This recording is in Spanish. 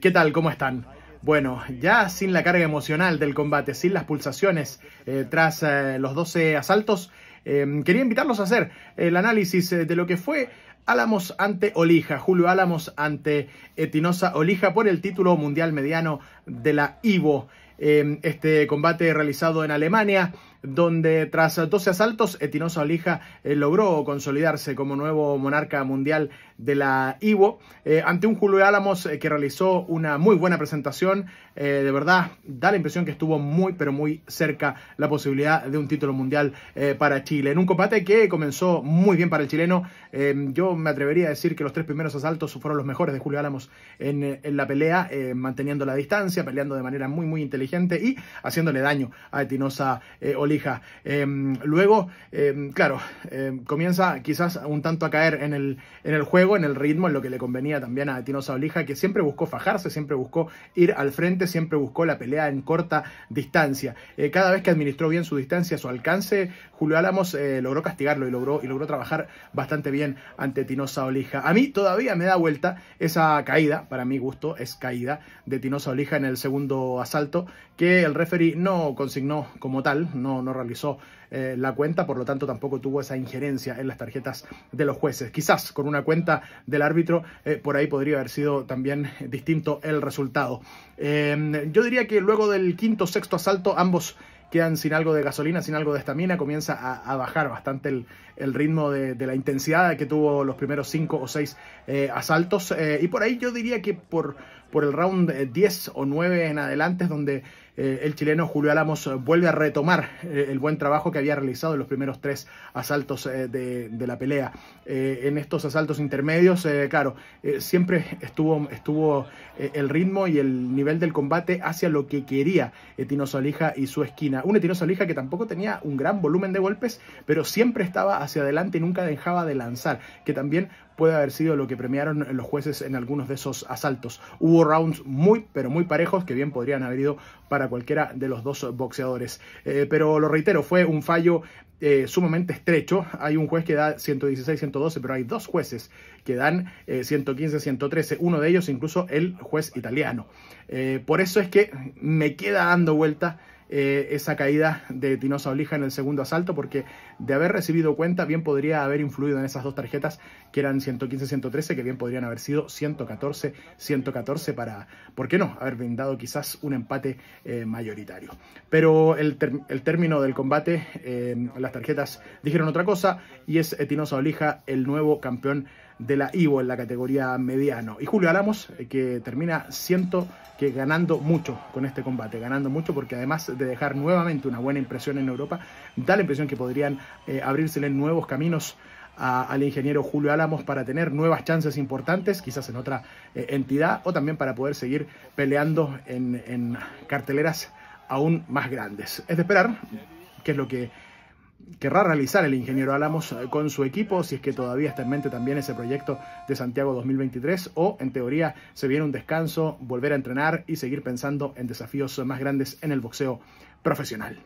¿Qué tal? ¿Cómo están? Bueno, ya sin la carga emocional del combate, sin las pulsaciones eh, tras eh, los 12 asaltos, eh, quería invitarlos a hacer el análisis de lo que fue Álamos ante Olija, Julio Álamos ante Etinosa Olija por el título mundial mediano de la Ivo. este combate realizado en Alemania donde tras 12 asaltos, Etinosa Olija eh, logró consolidarse como nuevo monarca mundial de la Ivo, eh, ante un Julio Álamos eh, que realizó una muy buena presentación. de verdad, da la impresión que estuvo muy, pero muy cerca la posibilidad de un título mundial para Chile. En un combate que comenzó muy bien para el chileno, yo me atrevería a decir que los tres primeros asaltos fueron los mejores de Julio Álamos en, en la pelea, manteniendo la distancia, peleando de manera muy, muy inteligente y haciéndole daño a Etinosa Olija Lija. Em, luego, em, claro, em, comienza quizás un tanto a caer en el, en el juego, en el ritmo, en lo que le convenía también a Tino Olija, que siempre buscó fajarse, siempre buscó ir al frente, siempre buscó la pelea en corta distancia. Eh, cada vez que administró bien su distancia, su alcance, Julio Álamos eh, logró castigarlo y logró, y logró trabajar bastante bien ante Tino Olija. A mí todavía me da vuelta esa caída, para mi gusto es caída, de Tino Olija en el segundo asalto, que el referee no consignó como tal, no no, realizó eh, la cuenta, por lo tanto tampoco tuvo esa injerencia en las tarjetas de los jueces. Quizás con una cuenta del árbitro eh, por ahí podría haber sido también distinto el resultado. Eh, yo diría que luego del quinto, sexto asalto ambos quedan sin algo de gasolina, sin algo de estamina, comienza a, bajar bastante el, ritmo de, la intensidad que tuvo los primeros cinco o seis asaltos. y por ahí yo diría que por, por el round 10 eh, o 9 en adelante, es donde eh, el chileno Julio Álamos eh, vuelve a retomar el buen trabajo que había realizado en los primeros tres asaltos de, la pelea. en estos asaltos intermedios, claro, siempre estuvo, estuvo el ritmo y el nivel del combate hacia lo que quería Etino Solija y su esquina. Un Etino Solija que tampoco tenía un gran volumen de golpes, pero siempre estaba hacia adelante y nunca dejaba de lanzar, que también puede haber sido lo que premiaron los jueces en algunos de esos asaltos rounds muy, pero muy parejos que bien podrían haber ido para cualquiera de los dos boxeadores. Eh, pero lo reitero, fue un fallo eh, sumamente estrecho. Hay un juez que da 116-112, pero hay dos jueces que dan 115-113, eh, uno de ellos incluso el juez italiano. por eso es que me queda dando vuelta eh, esa caída de Tinosa Olija en el segundo asalto, porque de haber recibido cuenta, bien podría haber influido en esas dos tarjetas que eran 115-113, que bien podrían haber sido 114-114 para, ¿por qué no?, haber brindado quizás un empate eh, mayoritario. Pero el, término del combate, eh, las tarjetas dijeron otra cosa, y es tinoza Olija el nuevo campeón de la Ivo en la categoría mediano. Y Julio Álamos, eh, que termina, siento que ganando mucho con este combate, ganando mucho porque además de dejar nuevamente una buena impresión en Europa, da la impresión que podrían eh, abrirsele nuevos caminos al ingeniero Julio Álamos para tener nuevas chances importantes, quizás en otra eh, entidad, o también para poder seguir peleando en, en carteleras aún más grandes. Es de esperar qué es lo que querrá realizar el ingeniero Álamos eh, con su equipo, si es que todavía está en mente también ese proyecto de Santiago 2023 o en teoría se viene un descanso, volver a entrenar y seguir pensando en desafíos más grandes en el boxeo profesional.